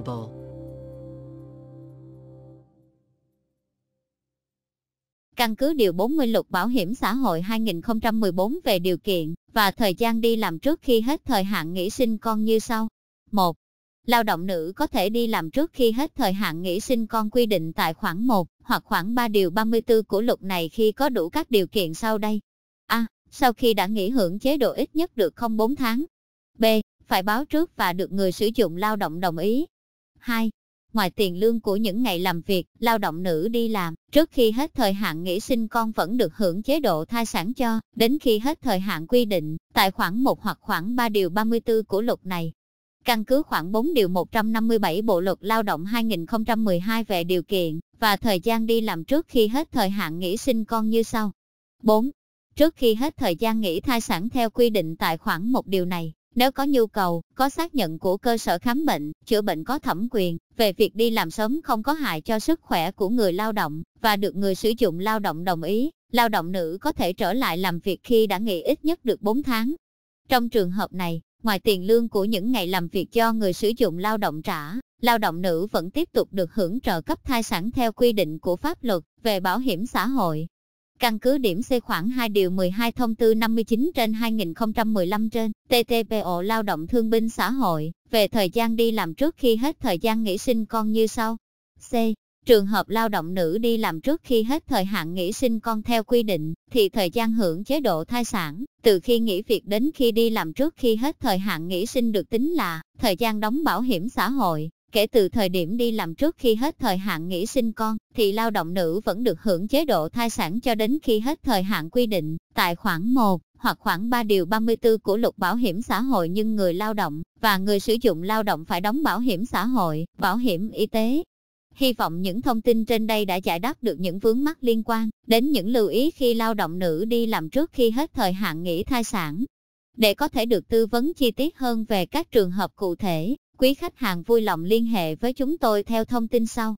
plausible. Căn cứ Điều 40 Luật Bảo hiểm xã hội 2014 về điều kiện và thời gian đi làm trước khi hết thời hạn nghỉ sinh con như sau. 1. Lao động nữ có thể đi làm trước khi hết thời hạn nghỉ sinh con quy định tại khoản 1 hoặc khoản 3 điều 34 của luật này khi có đủ các điều kiện sau đây. A. Sau khi đã nghỉ hưởng chế độ ít nhất được 04 tháng. B. Phải báo trước và được người sử dụng lao động đồng ý. 2. Ngoài tiền lương của những ngày làm việc, lao động nữ đi làm, trước khi hết thời hạn nghỉ sinh con vẫn được hưởng chế độ thai sản cho, đến khi hết thời hạn quy định, tại khoảng 1 hoặc khoảng 3 điều 34 của luật này. Căn cứ khoảng 4 điều 157 Bộ luật lao động 2012 về điều kiện và thời gian đi làm trước khi hết thời hạn nghỉ sinh con như sau. 4. Trước khi hết thời gian nghỉ thai sản theo quy định tại khoảng 1 điều này, nếu có nhu cầu, có xác nhận của cơ sở khám bệnh, chữa bệnh có thẩm quyền, về việc đi làm sớm không có hại cho sức khỏe của người lao động, và được người sử dụng lao động đồng ý, lao động nữ có thể trở lại làm việc khi đã nghỉ ít nhất được 4 tháng. Trong trường hợp này, ngoài tiền lương của những ngày làm việc do người sử dụng lao động trả, lao động nữ vẫn tiếp tục được hưởng trợ cấp thai sản theo quy định của pháp luật về bảo hiểm xã hội. Căn cứ điểm C khoảng 2 điều 12 thông tư 59 trên 2015 trên TTPO lao động thương binh xã hội, về thời gian đi làm trước khi hết thời gian nghỉ sinh con như sau. C. Trường hợp lao động nữ đi làm trước khi hết thời hạn nghỉ sinh con theo quy định, thì thời gian hưởng chế độ thai sản, từ khi nghỉ việc đến khi đi làm trước khi hết thời hạn nghỉ sinh được tính là thời gian đóng bảo hiểm xã hội, Kể từ thời điểm đi làm trước khi hết thời hạn nghỉ sinh con, thì lao động nữ vẫn được hưởng chế độ thai sản cho đến khi hết thời hạn quy định, tại khoản 1 hoặc khoảng 3 điều 34 của luật bảo hiểm xã hội nhưng người lao động và người sử dụng lao động phải đóng bảo hiểm xã hội, bảo hiểm y tế. Hy vọng những thông tin trên đây đã giải đáp được những vướng mắc liên quan đến những lưu ý khi lao động nữ đi làm trước khi hết thời hạn nghỉ thai sản. Để có thể được tư vấn chi tiết hơn về các trường hợp cụ thể, Quý khách hàng vui lòng liên hệ với chúng tôi theo thông tin sau.